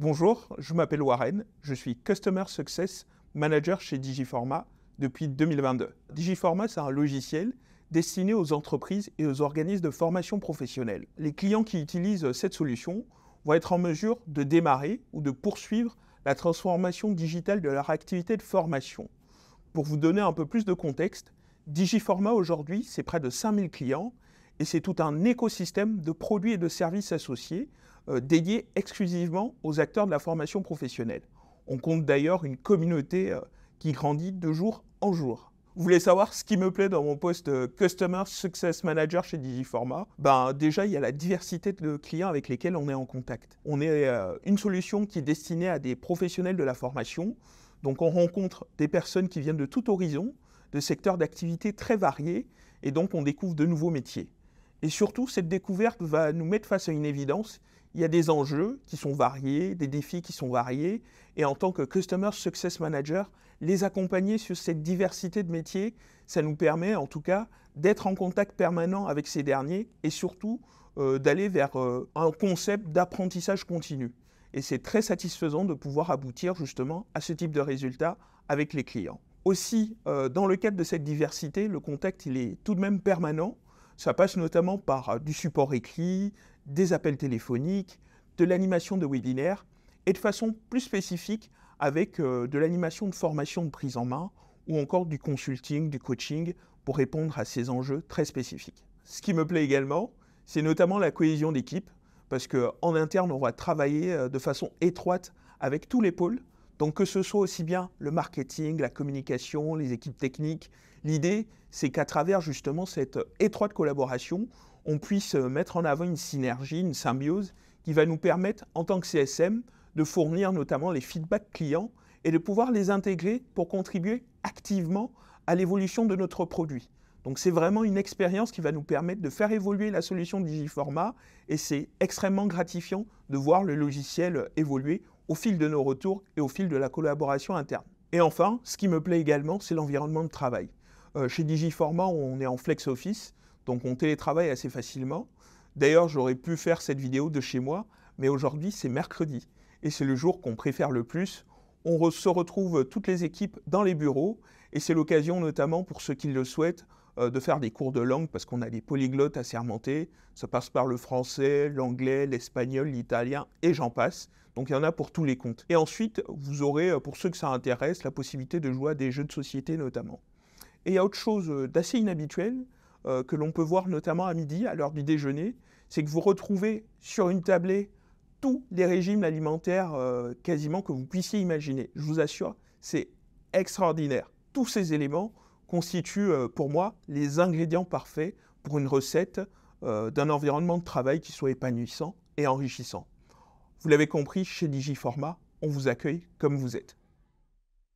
Bonjour, je m'appelle Warren, je suis Customer Success Manager chez Digiforma depuis 2022. Digiforma, c'est un logiciel destiné aux entreprises et aux organismes de formation professionnelle. Les clients qui utilisent cette solution vont être en mesure de démarrer ou de poursuivre la transformation digitale de leur activité de formation. Pour vous donner un peu plus de contexte, Digiforma aujourd'hui, c'est près de 5000 clients et c'est tout un écosystème de produits et de services associés euh, dédié exclusivement aux acteurs de la formation professionnelle. On compte d'ailleurs une communauté euh, qui grandit de jour en jour. Vous voulez savoir ce qui me plaît dans mon poste euh, Customer Success Manager chez Digiforma ben, Déjà, il y a la diversité de clients avec lesquels on est en contact. On est une solution qui est destinée à des professionnels de la formation. Donc on rencontre des personnes qui viennent de tout horizon, de secteurs d'activité très variés, et donc on découvre de nouveaux métiers. Et surtout, cette découverte va nous mettre face à une évidence. Il y a des enjeux qui sont variés, des défis qui sont variés. Et en tant que Customer Success Manager, les accompagner sur cette diversité de métiers, ça nous permet en tout cas d'être en contact permanent avec ces derniers et surtout euh, d'aller vers euh, un concept d'apprentissage continu. Et c'est très satisfaisant de pouvoir aboutir justement à ce type de résultat avec les clients. Aussi, euh, dans le cadre de cette diversité, le contact il est tout de même permanent ça passe notamment par euh, du support écrit, des appels téléphoniques, de l'animation de webinaires et de façon plus spécifique avec euh, de l'animation de formation de prise en main ou encore du consulting, du coaching pour répondre à ces enjeux très spécifiques. Ce qui me plaît également, c'est notamment la cohésion d'équipe parce qu'en interne, on va travailler euh, de façon étroite avec tous les pôles. Donc que ce soit aussi bien le marketing, la communication, les équipes techniques, L'idée, c'est qu'à travers justement cette étroite collaboration, on puisse euh, mettre en avant une synergie, une symbiose qui va nous permettre, en tant que CSM, de fournir notamment les feedbacks clients et de pouvoir les intégrer pour contribuer activement à l'évolution de notre produit. Donc c'est vraiment une expérience qui va nous permettre de faire évoluer la solution Digiforma et c'est extrêmement gratifiant de voir le logiciel évoluer au fil de nos retours et au fil de la collaboration interne. Et enfin, ce qui me plaît également, c'est l'environnement de travail. Euh, chez Digiformat, on est en flex office, donc on télétravaille assez facilement. D'ailleurs, j'aurais pu faire cette vidéo de chez moi, mais aujourd'hui, c'est mercredi et c'est le jour qu'on préfère le plus. On se retrouve toutes les équipes dans les bureaux et c'est l'occasion notamment pour ceux qui le souhaitent euh, de faire des cours de langue parce qu'on a des polyglottes sermenter. Ça passe par le français, l'anglais, l'espagnol, l'italien et j'en passe. Donc il y en a pour tous les comptes. Et ensuite, vous aurez, euh, pour ceux que ça intéresse, la possibilité de jouer à des jeux de société notamment. Et il y a autre chose euh, d'assez inhabituel euh, que l'on peut voir notamment à midi, à l'heure du déjeuner, c'est que vous retrouvez sur une tablée tous les régimes alimentaires euh, quasiment que vous puissiez imaginer. Je vous assure, c'est extraordinaire. Tous ces éléments constituent pour moi les ingrédients parfaits pour une recette d'un environnement de travail qui soit épanouissant et enrichissant. Vous l'avez compris, chez Digiforma, on vous accueille comme vous êtes.